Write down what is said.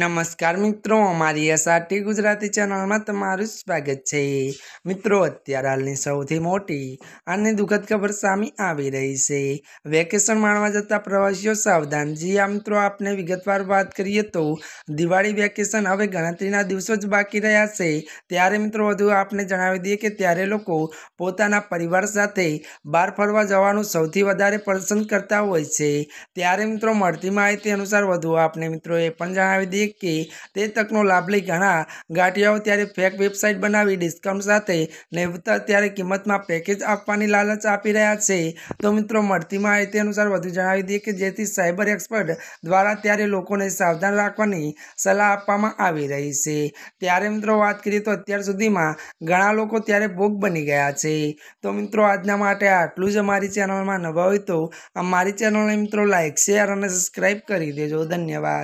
નમસ્કાર મિત્રો અમારી એસઆરટી ગુજરાતી ચેનલમાં તમારું સ્વાગત છે મિત્રો અત્યારે હાલની સૌથી મોટી અને દુઃખદ ખબર સામે આવી રહી છે વેકેશન માણવા જતા પ્રવાસીઓ સાવધાન જી આ મિત્રો આપણે વિગતવાર વાત કરીએ તો દિવાળી વેકેશન હવે ગણતરીના દિવસો જ બાકી રહ્યા છે ત્યારે મિત્રો વધુ આપણે જણાવી દઈએ કે ત્યારે લોકો પોતાના પરિવાર સાથે બહાર ફરવા જવાનું સૌથી વધારે પસંદ કરતા હોય છે ત્યારે મિત્રો મળતી માહિતી અનુસાર વધુ આપણે મિત્રો એ પણ જણાવી દઈએ કે તે તકનો લાભ લઈ ઘણા ગાંઠિયાઓ ત્યારે ફેક વેબસાઇટ બનાવી ડિસ્કાઉન્ટ સાથે નહિવતર ત્યારે કિંમતમાં પેકેજ આપવાની લાલચ આપી રહ્યા છે તો મિત્રો મળતી માહિતી અનુસાર વધુ જણાવી દઈએ કે જેથી સાયબર એક્સપર્ટ દ્વારા ત્યારે લોકોને સાવધાન રાખવાની સલાહ આપવામાં આવી રહી છે ત્યારે મિત્રો વાત કરીએ તો અત્યાર સુધીમાં ઘણા લોકો ત્યારે ભોગ બની ગયા છે તો મિત્રો આજના માટે આટલું જ અમારી ચેનલમાં નવા હોય તો અમારી ચેનલને મિત્રો લાઇક શેર અને સબસ્ક્રાઈબ કરી દેજો ધન્યવાદ